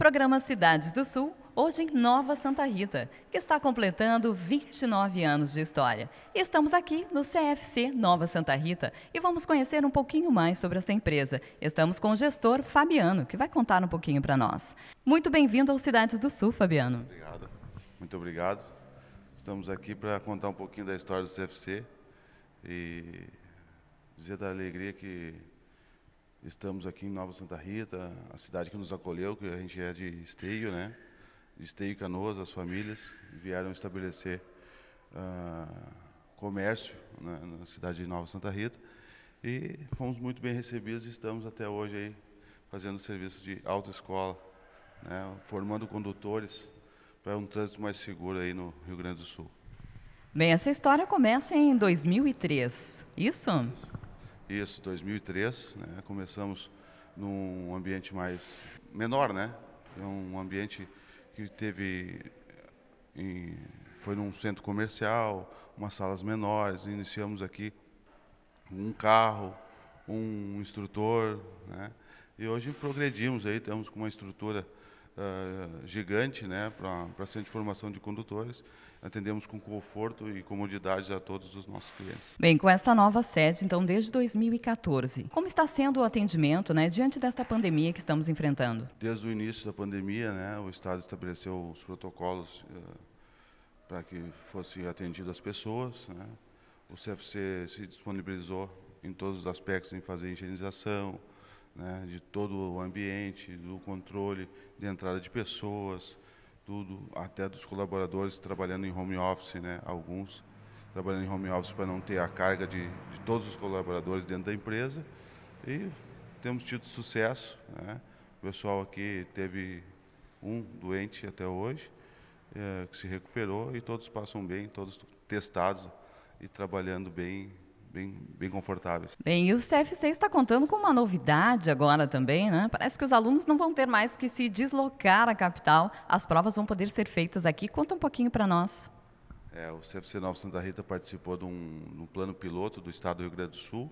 Programa Cidades do Sul, hoje em Nova Santa Rita, que está completando 29 anos de história. E estamos aqui no CFC Nova Santa Rita e vamos conhecer um pouquinho mais sobre essa empresa. Estamos com o gestor Fabiano, que vai contar um pouquinho para nós. Muito bem-vindo ao Cidades do Sul, Fabiano. Obrigado. Muito obrigado. Estamos aqui para contar um pouquinho da história do CFC e dizer da alegria que Estamos aqui em Nova Santa Rita, a cidade que nos acolheu, que a gente é de Esteio, né? De Esteio Canoas, as famílias vieram estabelecer uh, comércio né? na cidade de Nova Santa Rita e fomos muito bem recebidos. Estamos até hoje aí fazendo serviço de autoescola, né? formando condutores para um trânsito mais seguro aí no Rio Grande do Sul. Bem, essa história começa em 2003, isso? isso. Isso, 2003, né? começamos num ambiente mais menor, né? É um ambiente que teve eh, em, foi num centro comercial, umas salas menores, iniciamos aqui um carro, um instrutor, né? E hoje progredimos aí, estamos com uma estrutura ah, gigante né, para centro de formação de condutores. Atendemos com conforto e comodidade a todos os nossos clientes. Bem, com esta nova sede, então, desde 2014, como está sendo o atendimento né, diante desta pandemia que estamos enfrentando? Desde o início da pandemia, né, o Estado estabeleceu os protocolos eh, para que fosse atendido as pessoas. Né? O CFC se disponibilizou em todos os aspectos, em fazer higienização, né, de todo o ambiente, do controle de entrada de pessoas, tudo, até dos colaboradores trabalhando em home office, né, alguns trabalhando em home office para não ter a carga de, de todos os colaboradores dentro da empresa. E temos tido sucesso. Né? O pessoal aqui teve um doente até hoje, é, que se recuperou, e todos passam bem, todos testados e trabalhando bem bem, bem confortáveis. Bem, e o CFC está contando com uma novidade agora também, né? Parece que os alunos não vão ter mais que se deslocar à capital, as provas vão poder ser feitas aqui. Conta um pouquinho para nós. É, o CFC Nova Santa Rita participou de um, de um, plano piloto do Estado do Rio Grande do Sul.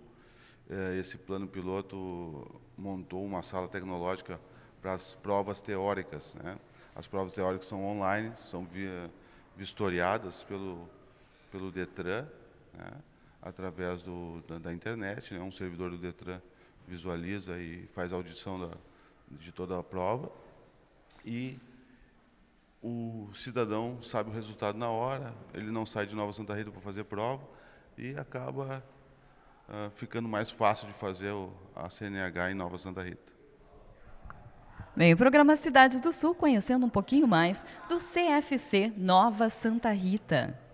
É, esse plano piloto montou uma sala tecnológica para as provas teóricas. Né? As provas teóricas são online, são via, vistoriadas pelo, pelo DETRAN. Né? através do, da, da, internet, né? um servidor do Detran visualiza e faz a audição da, de toda a prova e o cidadão sabe o resultado na hora, ele não sai de Nova Santa Rita para fazer prova e acaba uh, ficando mais fácil de fazer o, a CNH em Nova Santa Rita. Bem, o programa Cidades do Sul, conhecendo um pouquinho mais do CFC Nova Santa Rita.